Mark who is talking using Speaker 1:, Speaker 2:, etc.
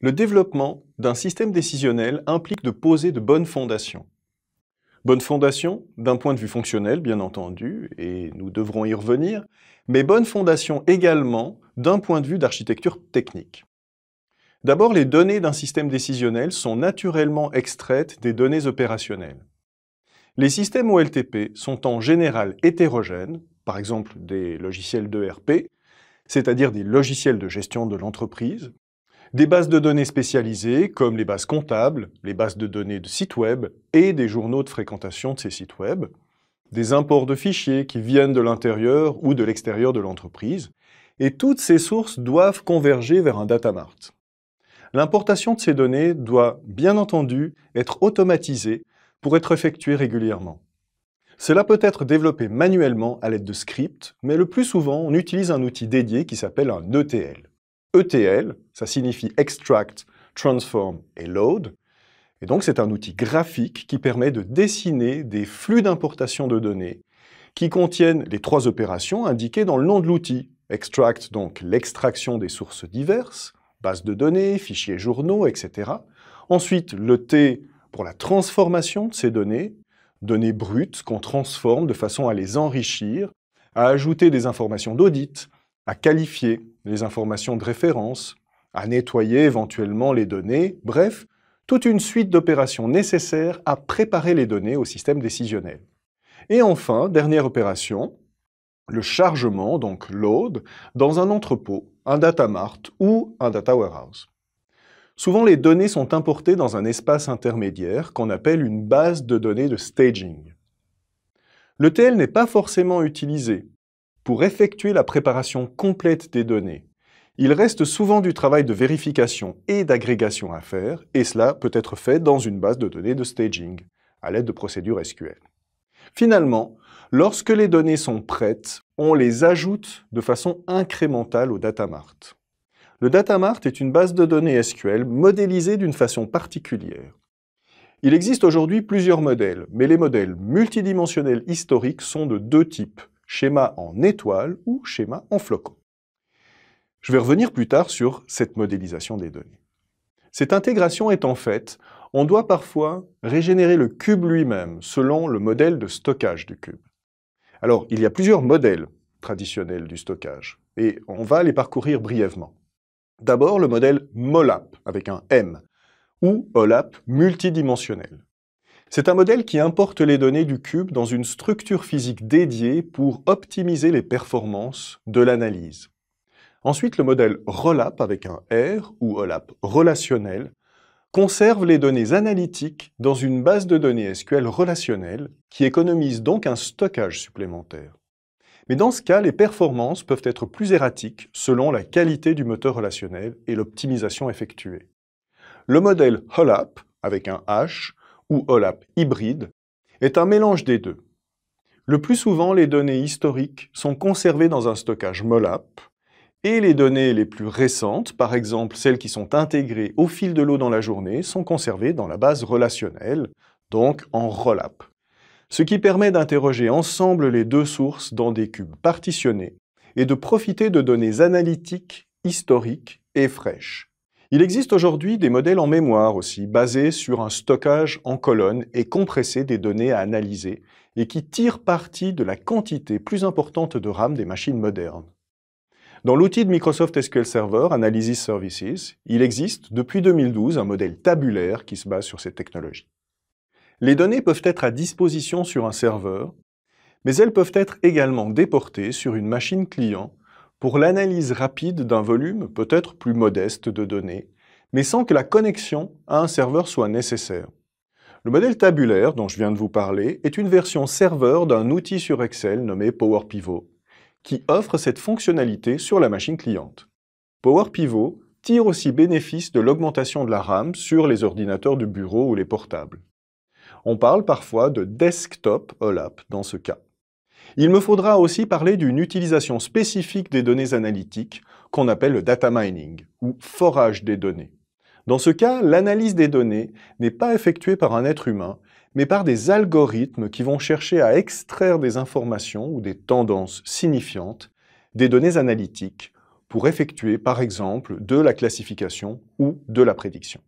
Speaker 1: Le développement d'un système décisionnel implique de poser de bonnes fondations. Bonnes fondations d'un point de vue fonctionnel, bien entendu, et nous devrons y revenir, mais bonnes fondations également d'un point de vue d'architecture technique. D'abord, les données d'un système décisionnel sont naturellement extraites des données opérationnelles. Les systèmes OLTP sont en général hétérogènes, par exemple des logiciels d'ERP, c'est-à-dire des logiciels de gestion de l'entreprise, des bases de données spécialisées comme les bases comptables, les bases de données de sites web et des journaux de fréquentation de ces sites web. Des imports de fichiers qui viennent de l'intérieur ou de l'extérieur de l'entreprise. Et toutes ces sources doivent converger vers un data mart. L'importation de ces données doit, bien entendu, être automatisée pour être effectuée régulièrement. Cela peut être développé manuellement à l'aide de scripts, mais le plus souvent, on utilise un outil dédié qui s'appelle un ETL. ETL, ça signifie Extract, Transform et Load. Et donc c'est un outil graphique qui permet de dessiner des flux d'importation de données qui contiennent les trois opérations indiquées dans le nom de l'outil. Extract, donc l'extraction des sources diverses, bases de données, fichiers journaux, etc. Ensuite, le T pour la transformation de ces données, données brutes qu'on transforme de façon à les enrichir, à ajouter des informations d'audit, à qualifier, les informations de référence, à nettoyer éventuellement les données, bref, toute une suite d'opérations nécessaires à préparer les données au système décisionnel. Et enfin, dernière opération, le chargement, donc load, dans un entrepôt, un data mart ou un data warehouse. Souvent, les données sont importées dans un espace intermédiaire qu'on appelle une base de données de staging. Le TL n'est pas forcément utilisé, pour effectuer la préparation complète des données. Il reste souvent du travail de vérification et d'agrégation à faire, et cela peut être fait dans une base de données de staging, à l'aide de procédures SQL. Finalement, lorsque les données sont prêtes, on les ajoute de façon incrémentale au datamart. Le datamart est une base de données SQL modélisée d'une façon particulière. Il existe aujourd'hui plusieurs modèles, mais les modèles multidimensionnels historiques sont de deux types, schéma en étoile ou schéma en flocon. Je vais revenir plus tard sur cette modélisation des données. Cette intégration étant faite, on doit parfois régénérer le cube lui-même selon le modèle de stockage du cube. Alors, il y a plusieurs modèles traditionnels du stockage, et on va les parcourir brièvement. D'abord, le modèle MOLAP, avec un M, ou OLAP multidimensionnel. C'est un modèle qui importe les données du cube dans une structure physique dédiée pour optimiser les performances de l'analyse. Ensuite, le modèle ROLAP avec un R ou OLAP relationnel conserve les données analytiques dans une base de données SQL relationnelle qui économise donc un stockage supplémentaire. Mais dans ce cas, les performances peuvent être plus erratiques selon la qualité du moteur relationnel et l'optimisation effectuée. Le modèle HOLAP, avec un H, ou OLAP hybride, est un mélange des deux. Le plus souvent, les données historiques sont conservées dans un stockage MOLAP, et les données les plus récentes, par exemple celles qui sont intégrées au fil de l'eau dans la journée, sont conservées dans la base relationnelle, donc en ROLAP, ce qui permet d'interroger ensemble les deux sources dans des cubes partitionnés et de profiter de données analytiques, historiques et fraîches. Il existe aujourd'hui des modèles en mémoire aussi, basés sur un stockage en colonne et compressé des données à analyser, et qui tirent parti de la quantité plus importante de RAM des machines modernes. Dans l'outil de Microsoft SQL Server Analysis Services, il existe depuis 2012 un modèle tabulaire qui se base sur cette technologie. Les données peuvent être à disposition sur un serveur, mais elles peuvent être également déportées sur une machine client pour l'analyse rapide d'un volume peut-être plus modeste de données, mais sans que la connexion à un serveur soit nécessaire. Le modèle tabulaire dont je viens de vous parler est une version serveur d'un outil sur Excel nommé PowerPivot, qui offre cette fonctionnalité sur la machine cliente. PowerPivot tire aussi bénéfice de l'augmentation de la RAM sur les ordinateurs du bureau ou les portables. On parle parfois de desktop OLAP dans ce cas. Il me faudra aussi parler d'une utilisation spécifique des données analytiques qu'on appelle le data mining ou forage des données. Dans ce cas, l'analyse des données n'est pas effectuée par un être humain, mais par des algorithmes qui vont chercher à extraire des informations ou des tendances signifiantes des données analytiques pour effectuer par exemple de la classification ou de la prédiction.